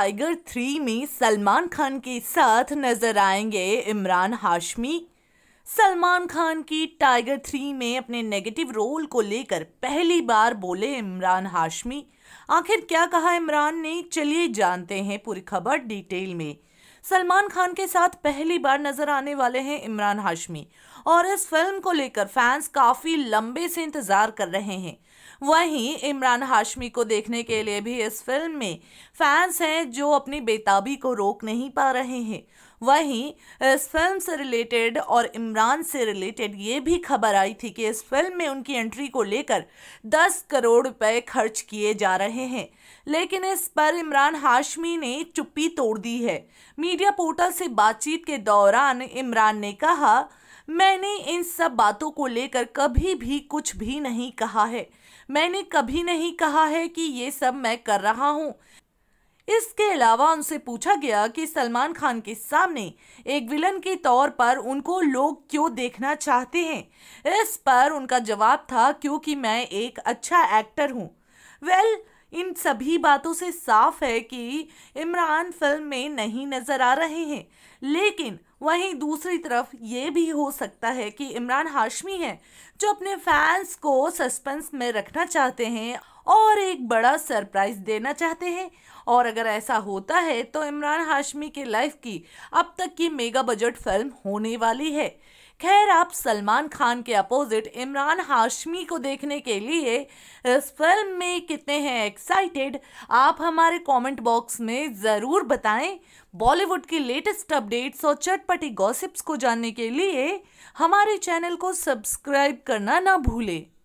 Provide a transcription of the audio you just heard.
tiger three में सलमान खान के साथ नजर आएंगे इमरान हाशमी सलमान खान की टाइगर थ्री में अपने नेगेटिव रोल को लेकर पहली बार बोले इमरान हाशमी आखिर क्या कहा इमरान ने चलिए जानते हैं पूरी खबर डिटेल में सलमान खान के साथ पहली बार नजर आने वाले हैं इमरान हाशमी और इस फिल्म को लेकर फैंस काफ़ी लंबे से इंतज़ार कर रहे हैं वहीं इमरान हाशमी को देखने के लिए भी इस फिल्म में फैंस हैं जो अपनी बेताबी को रोक नहीं पा रहे हैं वहीं इस फिल्म से रिलेटेड और इमरान से रिलेटेड ये भी खबर आई थी कि इस फिल्म में उनकी एंट्री को लेकर दस करोड़ रुपए खर्च किए जा रहे हैं लेकिन इस पर इमरान हाशमी ने चुप्पी तोड़ दी है मीडिया पोर्टल से बातचीत के दौरान इमरान ने कहा मैंने इन सब बातों को लेकर कभी भी कुछ भी नहीं कहा है मैंने कभी नहीं कहा है कि ये सब मैं कर रहा हूँ इसके अलावा उनसे पूछा गया कि सलमान खान के सामने एक विलन के तौर पर उनको लोग क्यों देखना चाहते हैं इस पर उनका जवाब था क्योंकि मैं एक अच्छा एक्टर हूँ वेल well, इन सभी बातों से साफ है कि इमरान फिल्म में नहीं नज़र आ रहे हैं लेकिन वहीं दूसरी तरफ ये भी हो सकता है कि इमरान हाशमी हैं जो अपने फैंस को सस्पेंस में रखना चाहते हैं और एक बड़ा सरप्राइज देना चाहते हैं और अगर ऐसा होता है तो इमरान हाशमी के लाइफ की अब तक की मेगा बजट फिल्म होने वाली है खैर आप सलमान खान के अपोजिट इमरान हाशमी को देखने के लिए इस फिल्म में कितने हैं एक्साइटेड आप हमारे कमेंट बॉक्स में ज़रूर बताएं बॉलीवुड की लेटेस्ट अपडेट्स और चटपटी गॉसिप्स को जानने के लिए हमारे चैनल को सब्सक्राइब करना ना भूलें